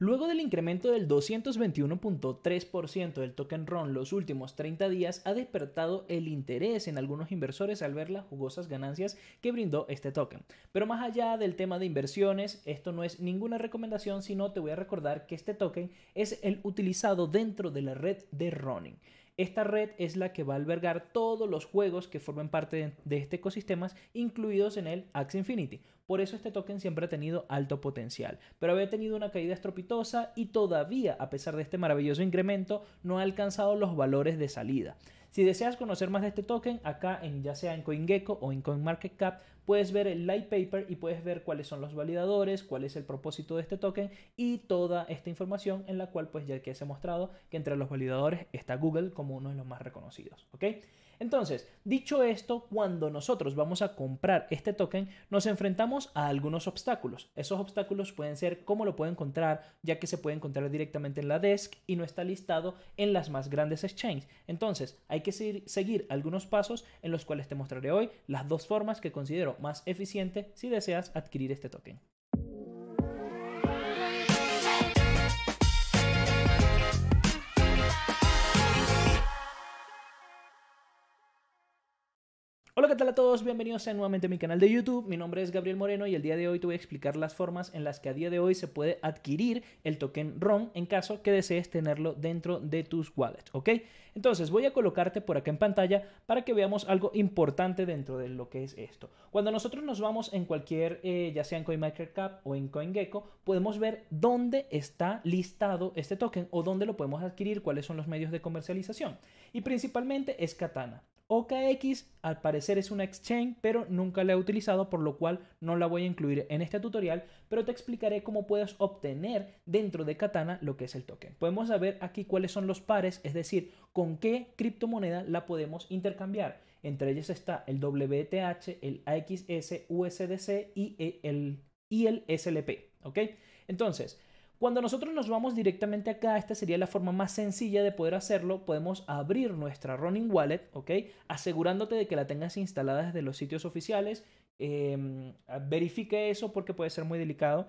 Luego del incremento del 221.3% del token RON los últimos 30 días, ha despertado el interés en algunos inversores al ver las jugosas ganancias que brindó este token. Pero más allá del tema de inversiones, esto no es ninguna recomendación, sino te voy a recordar que este token es el utilizado dentro de la red de Ronin. Esta red es la que va a albergar todos los juegos que formen parte de este ecosistema, incluidos en el Axe Infinity. Por eso este token siempre ha tenido alto potencial, pero había tenido una caída estropitosa y todavía, a pesar de este maravilloso incremento, no ha alcanzado los valores de salida. Si deseas conocer más de este token, acá en ya sea en CoinGecko o en CoinMarketCap, puedes ver el light paper y puedes ver cuáles son los validadores, cuál es el propósito de este token y toda esta información en la cual pues ya que se ha mostrado que entre los validadores está Google como uno de los más reconocidos, ¿ok? Entonces, dicho esto, cuando nosotros vamos a comprar este token, nos enfrentamos a algunos obstáculos. Esos obstáculos pueden ser cómo lo puedo encontrar, ya que se puede encontrar directamente en la desk y no está listado en las más grandes exchanges. Entonces, hay que seguir algunos pasos en los cuales te mostraré hoy las dos formas que considero más eficiente si deseas adquirir este token. Hola, ¿qué tal a todos? Bienvenidos nuevamente a mi canal de YouTube. Mi nombre es Gabriel Moreno y el día de hoy te voy a explicar las formas en las que a día de hoy se puede adquirir el token RON en caso que desees tenerlo dentro de tus wallets, ¿ok? Entonces voy a colocarte por acá en pantalla para que veamos algo importante dentro de lo que es esto. Cuando nosotros nos vamos en cualquier, eh, ya sea en CoinMarketCap o en CoinGecko, podemos ver dónde está listado este token o dónde lo podemos adquirir, cuáles son los medios de comercialización. Y principalmente es Katana. OKX al parecer es una exchange, pero nunca la he utilizado, por lo cual no la voy a incluir en este tutorial, pero te explicaré cómo puedes obtener dentro de Katana lo que es el token. Podemos saber aquí cuáles son los pares, es decir, con qué criptomoneda la podemos intercambiar. Entre ellas está el WTH, el AXS, USDC y el, y el SLP. ¿Ok? Entonces, cuando nosotros nos vamos directamente acá, esta sería la forma más sencilla de poder hacerlo. Podemos abrir nuestra Running Wallet, ¿ok? Asegurándote de que la tengas instalada desde los sitios oficiales. Em, verifique eso porque puede ser muy delicado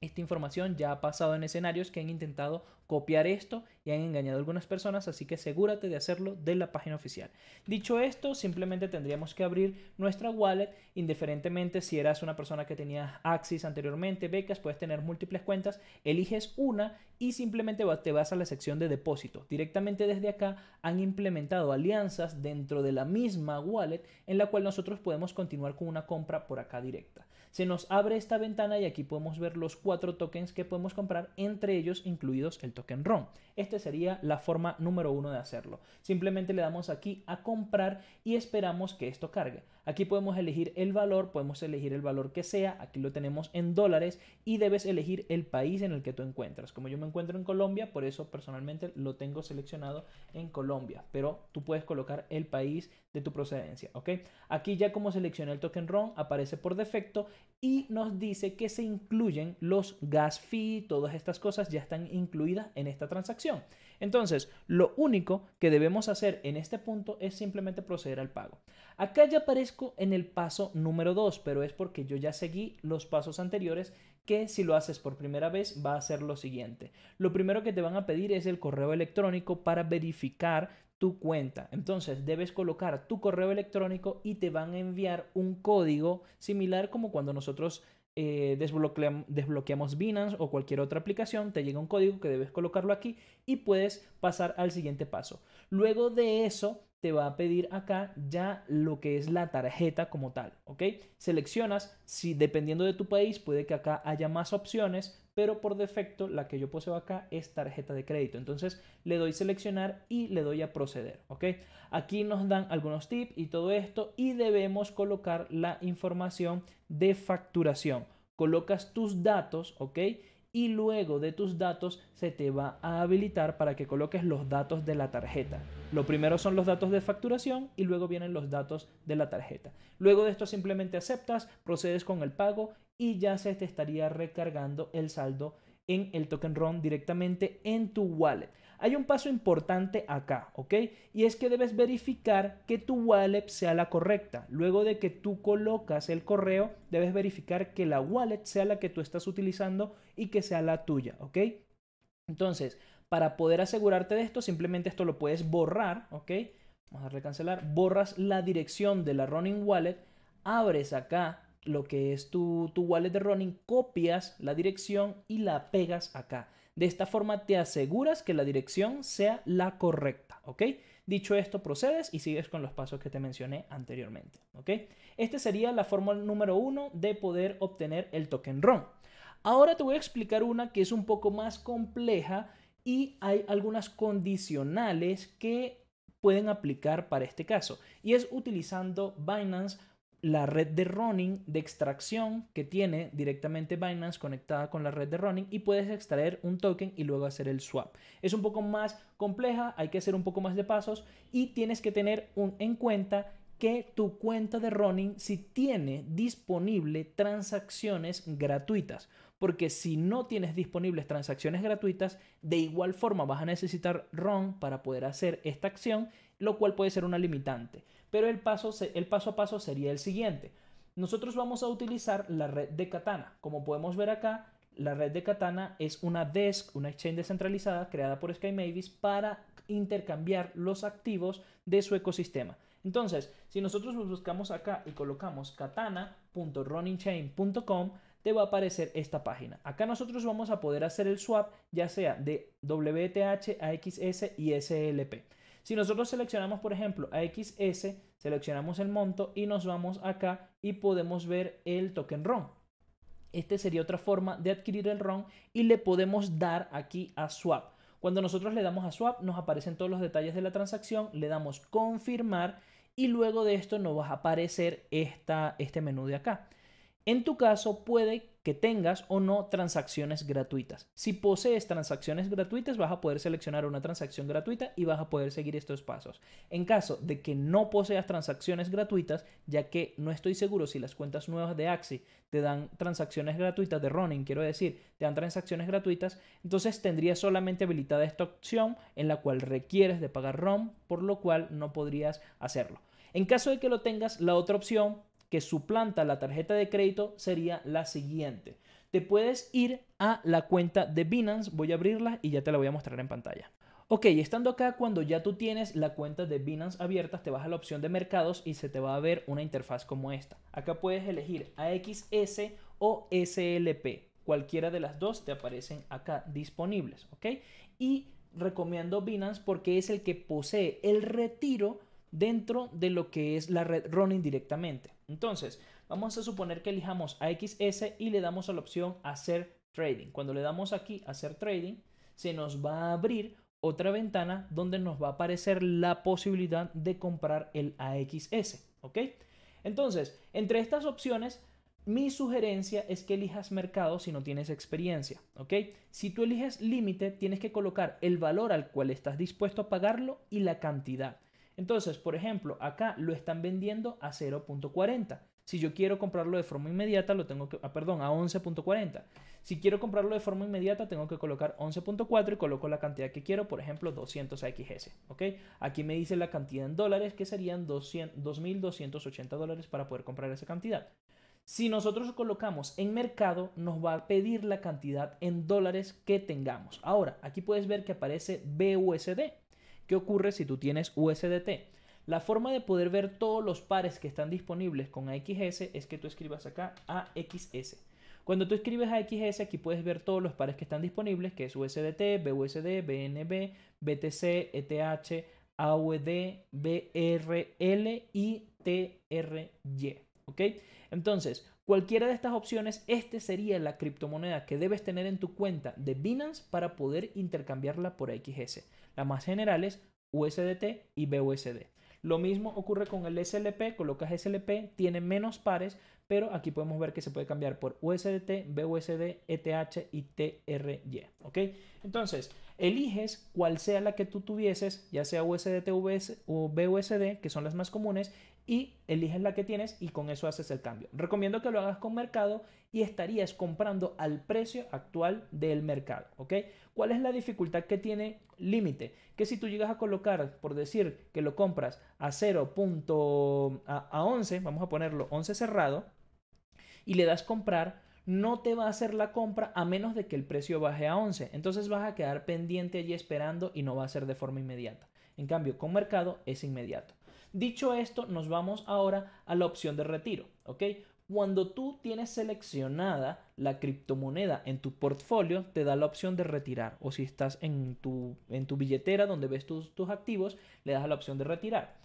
esta información ya ha pasado en escenarios que han intentado copiar esto y han engañado a algunas personas, así que asegúrate de hacerlo de la página oficial. Dicho esto, simplemente tendríamos que abrir nuestra wallet, indiferentemente si eras una persona que tenía Axis anteriormente, becas, puedes tener múltiples cuentas, eliges una y simplemente te vas a la sección de depósito. Directamente desde acá han implementado alianzas dentro de la misma wallet en la cual nosotros podemos continuar con una compra por acá directa se nos abre esta ventana y aquí podemos ver los cuatro tokens que podemos comprar, entre ellos incluidos el token ROM. Esta sería la forma número uno de hacerlo. Simplemente le damos aquí a comprar y esperamos que esto cargue. Aquí podemos elegir el valor, podemos elegir el valor que sea, aquí lo tenemos en dólares y debes elegir el país en el que tú encuentras. Como yo me encuentro en Colombia, por eso personalmente lo tengo seleccionado en Colombia, pero tú puedes colocar el país de tu procedencia, ¿ok? Aquí ya como seleccioné el token RON aparece por defecto y nos dice que se incluyen los gas fee, todas estas cosas ya están incluidas en esta transacción. Entonces, lo único que debemos hacer en este punto es simplemente proceder al pago. Acá ya aparezco en el paso número 2, pero es porque yo ya seguí los pasos anteriores que si lo haces por primera vez va a ser lo siguiente. Lo primero que te van a pedir es el correo electrónico para verificar tu cuenta. Entonces debes colocar tu correo electrónico y te van a enviar un código similar como cuando nosotros eh, desbloqueamos, desbloqueamos Binance o cualquier otra aplicación, te llega un código que debes colocarlo aquí y puedes pasar al siguiente paso. Luego de eso, te va a pedir acá ya lo que es la tarjeta como tal, ¿ok? Seleccionas, si dependiendo de tu país puede que acá haya más opciones, pero por defecto la que yo poseo acá es tarjeta de crédito. Entonces le doy seleccionar y le doy a proceder, ¿ok? Aquí nos dan algunos tips y todo esto y debemos colocar la información de facturación. Colocas tus datos, ¿ok? y luego de tus datos se te va a habilitar para que coloques los datos de la tarjeta. Lo primero son los datos de facturación y luego vienen los datos de la tarjeta. Luego de esto simplemente aceptas, procedes con el pago y ya se te estaría recargando el saldo en el token ROM directamente en tu wallet. Hay un paso importante acá, ¿ok? Y es que debes verificar que tu wallet sea la correcta. Luego de que tú colocas el correo, debes verificar que la wallet sea la que tú estás utilizando y que sea la tuya, ¿ok? Entonces, para poder asegurarte de esto, simplemente esto lo puedes borrar, ¿ok? Vamos a darle cancelar. Borras la dirección de la running wallet, abres acá lo que es tu, wallet de running copias la dirección y la pegas acá. De esta forma te aseguras que la dirección sea la correcta, ¿ok? Dicho esto, procedes y sigues con los pasos que te mencioné anteriormente, ¿ok? Esta sería la fórmula número uno de poder obtener el token RON. Ahora te voy a explicar una que es un poco más compleja y hay algunas condicionales que pueden aplicar para este caso y es utilizando Binance la red de running de extracción que tiene directamente Binance conectada con la red de running y puedes extraer un token y luego hacer el swap. Es un poco más compleja, hay que hacer un poco más de pasos y tienes que tener en cuenta que tu cuenta de running si tiene disponible transacciones gratuitas. Porque si no tienes disponibles transacciones gratuitas, de igual forma vas a necesitar RON para poder hacer esta acción, lo cual puede ser una limitante. Pero el paso, el paso a paso sería el siguiente. Nosotros vamos a utilizar la red de Katana. Como podemos ver acá, la red de Katana es una desk, una exchange descentralizada creada por Sky para intercambiar los activos de su ecosistema. Entonces, si nosotros buscamos acá y colocamos katana.runningchain.com, te va a aparecer esta página. Acá nosotros vamos a poder hacer el swap ya sea de WTH a XS y SLP. Si nosotros seleccionamos, por ejemplo, a XS, seleccionamos el monto y nos vamos acá y podemos ver el token RON. Este sería otra forma de adquirir el RON y le podemos dar aquí a swap. Cuando nosotros le damos a swap, nos aparecen todos los detalles de la transacción, le damos confirmar y luego de esto nos va a aparecer esta, este menú de acá. En tu caso, puede que tengas o no transacciones gratuitas. Si posees transacciones gratuitas, vas a poder seleccionar una transacción gratuita y vas a poder seguir estos pasos. En caso de que no poseas transacciones gratuitas, ya que no estoy seguro si las cuentas nuevas de Axi te dan transacciones gratuitas de Ronin, quiero decir, te dan transacciones gratuitas, entonces tendrías solamente habilitada esta opción en la cual requieres de pagar ROM, por lo cual no podrías hacerlo. En caso de que lo tengas, la otra opción que suplanta la tarjeta de crédito sería la siguiente. Te puedes ir a la cuenta de Binance, voy a abrirla y ya te la voy a mostrar en pantalla. Ok, estando acá, cuando ya tú tienes la cuenta de Binance abierta, te vas a la opción de mercados y se te va a ver una interfaz como esta. Acá puedes elegir AXS o SLP. Cualquiera de las dos te aparecen acá disponibles, ¿ok? Y recomiendo Binance porque es el que posee el retiro dentro de lo que es la red running directamente. Entonces, vamos a suponer que elijamos AXS y le damos a la opción hacer trading. Cuando le damos aquí hacer trading, se nos va a abrir otra ventana donde nos va a aparecer la posibilidad de comprar el AXS, ¿ok? Entonces, entre estas opciones, mi sugerencia es que elijas mercado si no tienes experiencia, ¿ok? Si tú eliges límite, tienes que colocar el valor al cual estás dispuesto a pagarlo y la cantidad. Entonces, por ejemplo, acá lo están vendiendo a 0.40. Si yo quiero comprarlo de forma inmediata, lo tengo que, ah, perdón, a 11.40. Si quiero comprarlo de forma inmediata, tengo que colocar 11.4 y coloco la cantidad que quiero, por ejemplo, 200 XS. ¿ok? Aquí me dice la cantidad en dólares, que serían 2.280 dólares para poder comprar esa cantidad. Si nosotros colocamos en mercado, nos va a pedir la cantidad en dólares que tengamos. Ahora, aquí puedes ver que aparece BUSD. ¿Qué ocurre si tú tienes USDT? La forma de poder ver todos los pares que están disponibles con AXS es que tú escribas acá AXS. Cuando tú escribes AXS, aquí puedes ver todos los pares que están disponibles, que es USDT, BUSD, BNB, BTC, ETH, AUD, BRL y TRY. ¿Ok? Entonces, Cualquiera de estas opciones, este sería la criptomoneda que debes tener en tu cuenta de Binance para poder intercambiarla por XS. La más general es USDT y BUSD. Lo mismo ocurre con el SLP, colocas SLP, tiene menos pares, pero aquí podemos ver que se puede cambiar por USDT, BUSD, ETH y TRY, ¿ok? Entonces, eliges cuál sea la que tú tuvieses, ya sea USDT o BUSD, que son las más comunes, y eliges la que tienes y con eso haces el cambio. Recomiendo que lo hagas con mercado y estarías comprando al precio actual del mercado, ¿ok? ¿Cuál es la dificultad que tiene límite? Que si tú llegas a colocar, por decir que lo compras a 0. A, 11, vamos a ponerlo 11 cerrado, y le das comprar, no te va a hacer la compra a menos de que el precio baje a 11. Entonces vas a quedar pendiente allí esperando y no va a ser de forma inmediata. En cambio, con mercado es inmediato. Dicho esto, nos vamos ahora a la opción de retiro, ¿ok? Cuando tú tienes seleccionada la criptomoneda en tu portfolio, te da la opción de retirar. O si estás en tu, en tu billetera donde ves tus, activos, le das la opción de retirar.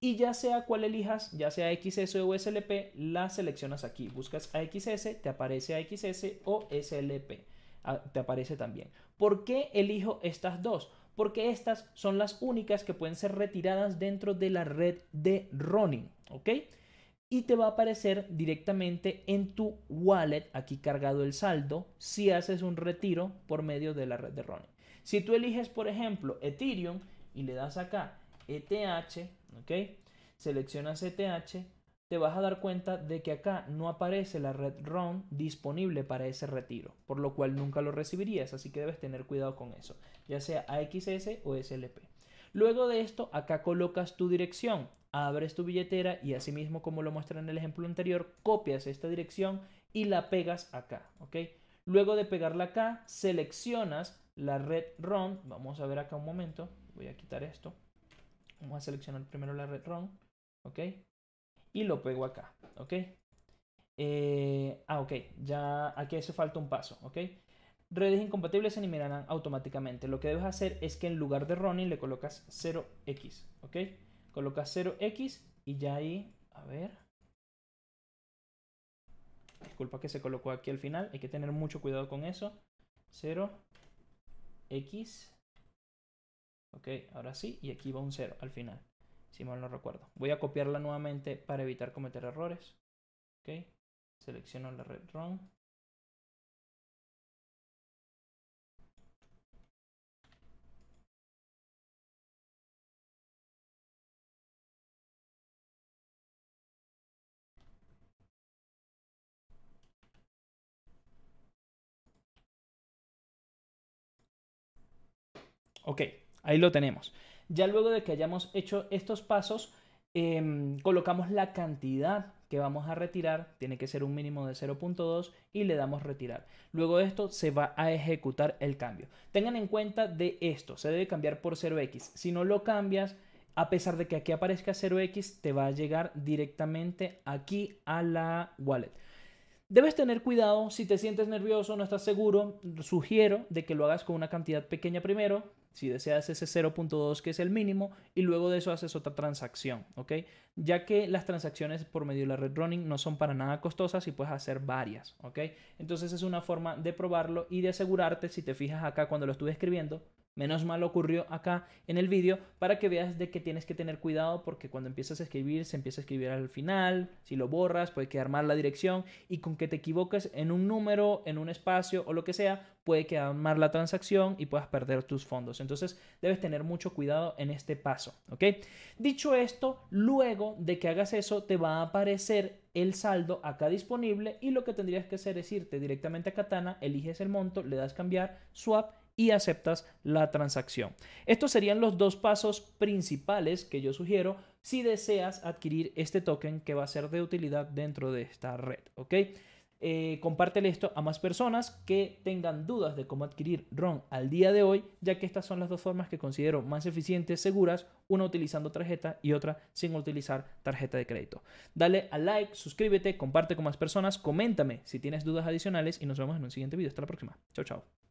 Y ya sea cuál elijas, ya sea XS o SLP, la seleccionas aquí. Buscas a xs te aparece xs o SLP. Ah, te aparece también. ¿Por qué elijo estas dos? porque estas son las únicas que pueden ser retiradas dentro de la red de Ronin, ¿ok? Y te va a aparecer directamente en tu wallet, aquí cargado el saldo, si haces un retiro por medio de la red de Ronin. Si tú eliges, por ejemplo, Ethereum y le das acá ETH, ¿ok? Seleccionas ETH, te vas a dar cuenta de que acá no aparece la red ROM disponible para ese retiro, por lo cual nunca lo recibirías, así que debes tener cuidado con eso, ya sea AXS o SLP. Luego de esto, acá colocas tu dirección, abres tu billetera y asimismo como lo muestra en el ejemplo anterior, copias esta dirección y la pegas acá, ¿ok? Luego de pegarla acá, seleccionas la red ROM, vamos a ver acá un momento, voy a quitar esto, vamos a seleccionar primero la red ROM, ¿ok? y lo pego acá, ¿ok? Eh, ah, ok, ya aquí hace falta un paso, ¿ok? Redes incompatibles se eliminarán automáticamente. Lo que debes hacer es que en lugar de Ronnie le colocas 0x, ¿ok? Colocas 0x y ya ahí, a ver. Disculpa que se colocó aquí al final, hay que tener mucho cuidado con eso. 0x. Ok, ahora sí, y aquí va un 0 al final si mal no recuerdo. Voy a copiarla nuevamente para evitar cometer errores. Ok, selecciono la red ROM. Ok, ahí lo tenemos. Ya luego de que hayamos hecho estos pasos, em, colocamos la cantidad que vamos a retirar, tiene que ser un mínimo de 0.2 y le damos retirar. Luego de esto se va a ejecutar el cambio. Tengan en cuenta de esto, se debe cambiar por 0x. Si no lo cambias, a pesar de que aquí aparezca 0x, te va a llegar directamente aquí a la wallet. Debes tener cuidado, si te sientes nervioso, no estás seguro, sugiero de que lo hagas con una cantidad pequeña primero, si deseas ese 0.2 que es el mínimo y luego de eso haces otra transacción, ¿ok? Ya que las transacciones por medio de la red running no son para nada costosas y puedes hacer varias, ¿ok? Entonces es una forma de probarlo y de asegurarte, si te fijas acá cuando lo estuve escribiendo, Menos mal ocurrió acá en el vídeo para que veas de que tienes que tener cuidado porque cuando empiezas a escribir se empieza a escribir al final, si lo borras puede quedar mal la dirección y con que te equivoques en un número, en un espacio o lo que sea, puede quedar mal la transacción y puedas perder tus fondos. Entonces debes tener mucho cuidado en este paso, ¿ok? Dicho esto, luego de que hagas eso te va a aparecer el saldo acá disponible y lo que tendrías que hacer es irte directamente a Katana, eliges el monto, le das cambiar, swap y aceptas la transacción. Estos serían los dos pasos principales que yo sugiero si deseas adquirir este token que va a ser de utilidad dentro de esta red. ¿ok? Eh, compártele esto a más personas que tengan dudas de cómo adquirir RON al día de hoy, ya que estas son las dos formas que considero más eficientes, seguras, una utilizando tarjeta y otra sin utilizar tarjeta de crédito. Dale a like, suscríbete, comparte con más personas, coméntame si tienes dudas adicionales y nos vemos en un siguiente video. Hasta la próxima. Chao, chao.